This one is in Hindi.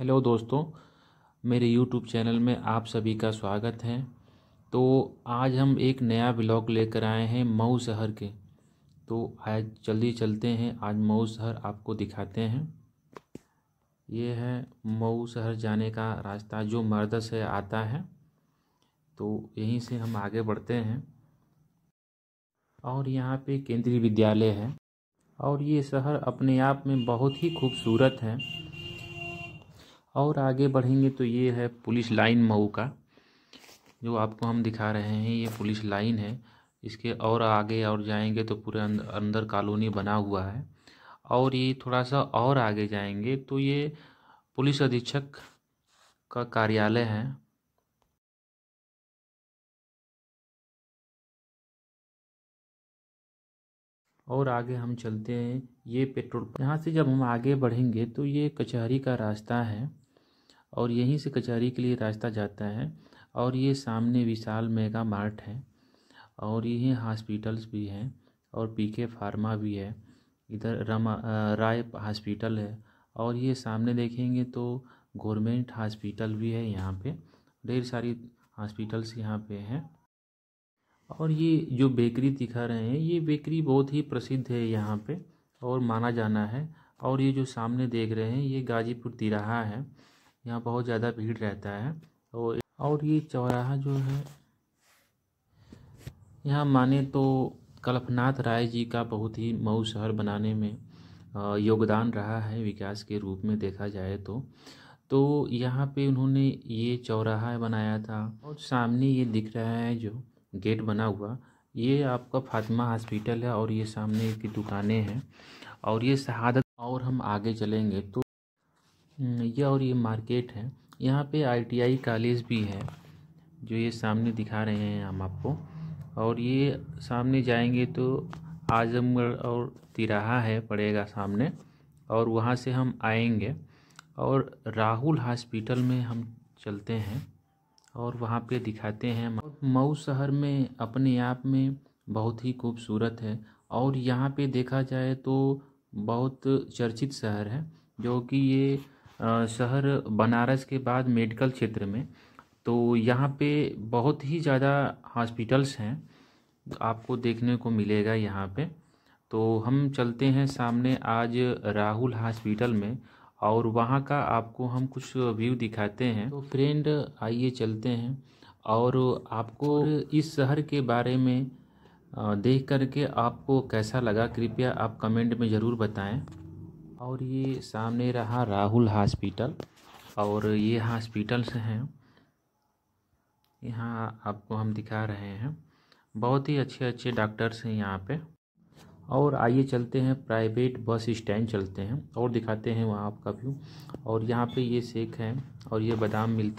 हेलो दोस्तों मेरे यूट्यूब चैनल में आप सभी का स्वागत है तो आज हम एक नया ब्लॉग लेकर आए हैं मऊ शहर के तो आज जल्दी चलते हैं आज मऊ शहर आपको दिखाते हैं ये है मऊ शहर जाने का रास्ता जो मर्द से आता है तो यहीं से हम आगे बढ़ते हैं और यहाँ पे केंद्रीय विद्यालय है और ये शहर अपने आप में बहुत ही खूबसूरत है और आगे बढ़ेंगे तो ये है पुलिस लाइन मऊ का जो आपको हम दिखा रहे हैं ये पुलिस लाइन है इसके और आगे और जाएंगे तो पूरे अंदर कॉलोनी बना हुआ है और ये थोड़ा सा और आगे जाएंगे तो ये पुलिस अधीक्षक का कार्यालय है और आगे हम चलते हैं ये पेट्रोल यहाँ से जब हम आगे बढ़ेंगे तो ये कचहरी का रास्ता है और यहीं से कचहरी के लिए रास्ता जाता है और ये सामने विशाल मेगा मार्ट है और यहीं हॉस्पिटल्स भी हैं और पीके फार्मा भी है इधर रमा राय हॉस्पिटल है और ये सामने देखेंगे तो गवर्नमेंट हॉस्पिटल भी है यहाँ पे ढेर सारी हॉस्पिटल्स यहाँ पे हैं और ये जो बेकरी दिखा रहे हैं ये बेकरी बहुत ही प्रसिद्ध है यहाँ पे और माना जाना है और ये जो सामने देख रहे हैं ये गाजीपुर तिराहा है यहाँ बहुत ज़्यादा भीड़ रहता है और तो और ये चौराहा जो है यहाँ माने तो कल्पनाथ राय जी का बहुत ही मऊ शहर बनाने में योगदान रहा है विकास के रूप में देखा जाए तो तो यहाँ पे उन्होंने ये चौराहा बनाया था और सामने ये दिख रहा है जो गेट बना हुआ ये आपका फातिमा हॉस्पिटल है और ये सामने की दुकानें हैं और ये शहादत और हम आगे चलेंगे तो हम्म, यह और ये मार्केट है यहाँ पे आईटीआई कॉलेज भी है जो ये सामने दिखा रहे हैं हम आपको और ये सामने जाएंगे तो आजमगढ़ और तिराहा है पड़ेगा सामने और वहाँ से हम आएंगे और राहुल हॉस्पिटल में हम चलते हैं और वहाँ पे दिखाते हैं मऊ शहर में अपने आप में बहुत ही खूबसूरत है और यहाँ पे देखा जाए तो बहुत चर्चित शहर है जो कि ये शहर बनारस के बाद मेडिकल क्षेत्र में तो यहाँ पे बहुत ही ज़्यादा हॉस्पिटल्स हैं आपको देखने को मिलेगा यहाँ पे तो हम चलते हैं सामने आज राहुल हॉस्पिटल में और वहाँ का आपको हम कुछ व्यू दिखाते हैं तो फ्रेंड आइए चलते हैं और आपको तो इस शहर के बारे में देख करके आपको कैसा लगा कृपया आप कमेंट में ज़रूर बताएं और ये सामने रहा राहुल हॉस्पिटल और ये हॉस्पिटल्स हैं यहाँ आपको हम दिखा रहे हैं बहुत ही अच्छे अच्छे डॉक्टर्स हैं यहाँ पे और आइए चलते हैं प्राइवेट बस स्टैंड चलते हैं और दिखाते हैं वहाँ आपका व्यू और यहाँ पे ये सेक है और ये बादाम मिलता है